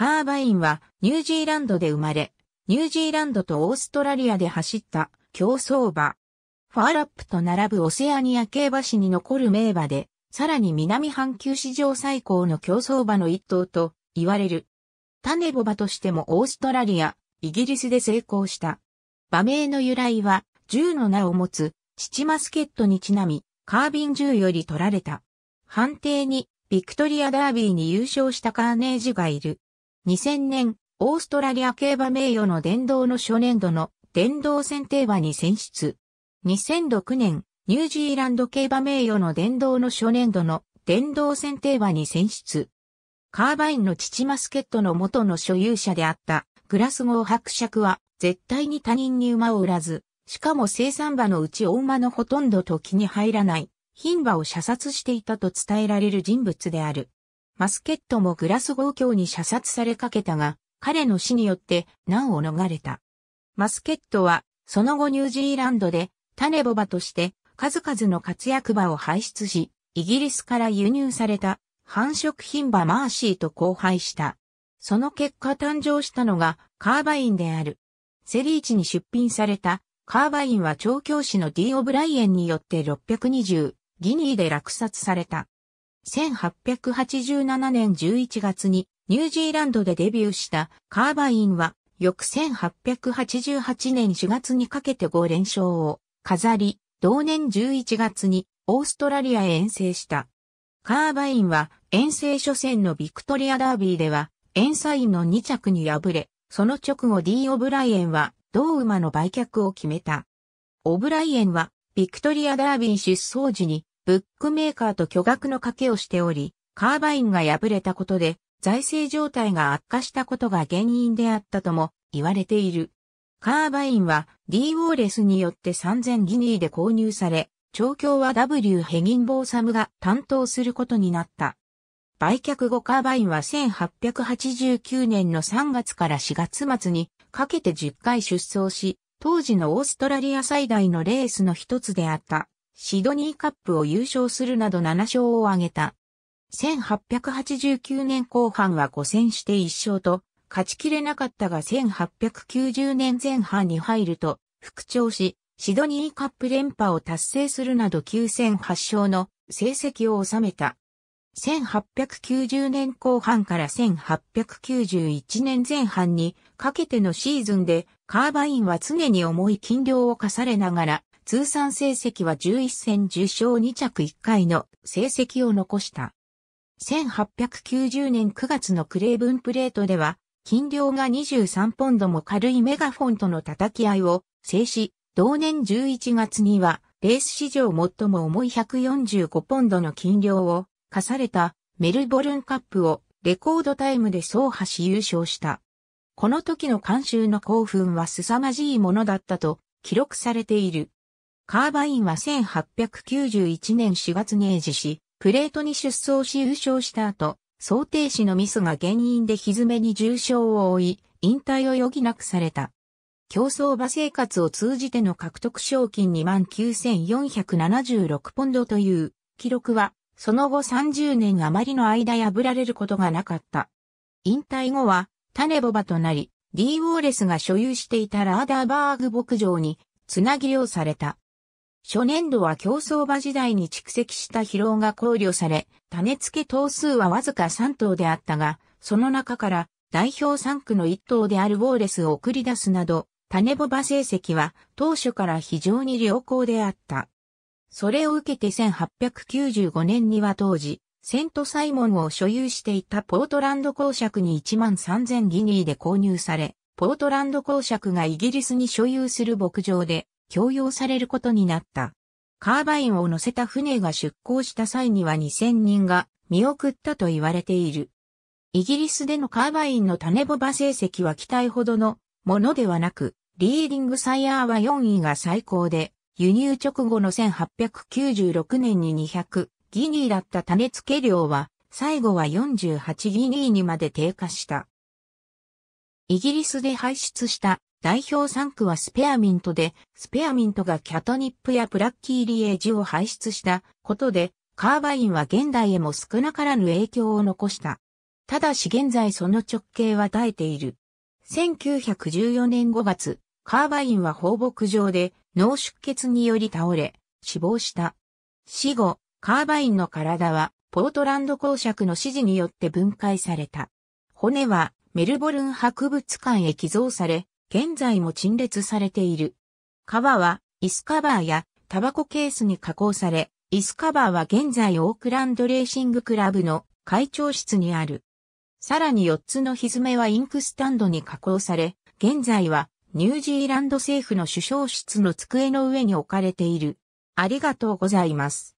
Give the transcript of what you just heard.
カーバインはニュージーランドで生まれ、ニュージーランドとオーストラリアで走った競走馬。ファーラップと並ぶオセアニア競馬史に残る名馬で、さらに南半球史上最高の競走馬の一頭と言われる。種ボ馬としてもオーストラリア、イギリスで成功した。馬名の由来は、銃の名を持つ、父マスケットにちなみ、カービン銃より取られた。判定に、ビクトリアダービーに優勝したカーネージがいる。2000年、オーストラリア競馬名誉の殿堂の初年度の殿堂選定馬に選出。2006年、ニュージーランド競馬名誉の殿堂の初年度の殿堂選定馬に選出。カーバインの父マスケットの元の所有者であったグラスゴー伯爵は絶対に他人に馬を売らず、しかも生産馬のうち大馬のほとんど時に入らない、牝馬を射殺していたと伝えられる人物である。マスケットもグラスゴー卿に射殺されかけたが、彼の死によって難を逃れた。マスケットは、その後ニュージーランドで、種ボバとして、数々の活躍場を輩出し、イギリスから輸入された、繁殖品場マーシーと交配した。その結果誕生したのが、カーバインである。セリーチに出品された、カーバインは調教師の D・ オブライエンによって620ギニーで落札された。1887年11月にニュージーランドでデビューしたカーバインは翌1888年4月にかけて5連勝を飾り、同年11月にオーストラリアへ遠征した。カーバインは遠征初戦のビクトリアダービーでは遠サインの2着に敗れ、その直後 D・ オブライエンは同馬の売却を決めた。オブライエンはビクトリアダービー出走時にブックメーカーと巨額の賭けをしており、カーバインが破れたことで財政状態が悪化したことが原因であったとも言われている。カーバインは D ウォーレスによって3000ギニーで購入され、調教は W ヘギンボーサムが担当することになった。売却後カーバインは1889年の3月から4月末にかけて10回出走し、当時のオーストラリア最大のレースの一つであった。シドニーカップを優勝するなど7勝を挙げた。1889年後半は5戦して1勝と、勝ちきれなかったが1890年前半に入ると、復調し、シドニーカップ連覇を達成するなど9戦8勝の成績を収めた。1890年後半から1891年前半にかけてのシーズンでカーバインは常に重い金量を課されながら通算成績は11戦10勝2着1回の成績を残した。1890年9月のクレーブンプレートでは、金量が23ポンドも軽いメガフォンとの叩き合いを制し、同年11月には、レース史上最も重い145ポンドの金量を課されたメルボルンカップをレコードタイムで走破し優勝した。この時の監修の興奮は凄まじいものだったと記録されている。カーバインは1891年4月に英治し、プレートに出走し優勝した後、想定士のミスが原因で蹄に重傷を負い、引退を余儀なくされた。競争馬生活を通じての獲得賞金29,476ポンドという記録は、その後30年余りの間破られることがなかった。引退後は、タネボバとなり、D ウォーレスが所有していたラーダーバーグ牧場に、つなぎをされた。初年度は競争馬時代に蓄積した疲労が考慮され、種付け頭数はわずか3頭であったが、その中から代表3区の1頭であるウォーレスを送り出すなど、種ボバ成績は当初から非常に良好であった。それを受けて1895年には当時、セントサイモンを所有していたポートランド公爵に1万3000ギニーで購入され、ポートランド公爵がイギリスに所有する牧場で供用されることになった。カーバインを乗せた船が出港した際には2000人が見送ったと言われている。イギリスでのカーバインの種ボバ成績は期待ほどのものではなく、リーディングサイヤーは4位が最高で、輸入直後の1896年に200ギニーだった種付け量は、最後は48ギニーにまで低下した。イギリスで排出した代表3区はスペアミントで、スペアミントがキャトニップやブラッキーリエージを排出したことで、カーバインは現代へも少なからぬ影響を残した。ただし現在その直径は耐えている。1914年5月、カーバインは放牧場で脳出血により倒れ、死亡した。死後、カーバインの体はポートランド公爵の指示によって分解された。骨はメルボルン博物館へ寄贈され、現在も陳列されている。革は、イスカバーやタバコケースに加工され、イスカバーは現在オークランドレーシングクラブの会長室にある。さらに4つのひずめはインクスタンドに加工され、現在はニュージーランド政府の首相室の机の上に置かれている。ありがとうございます。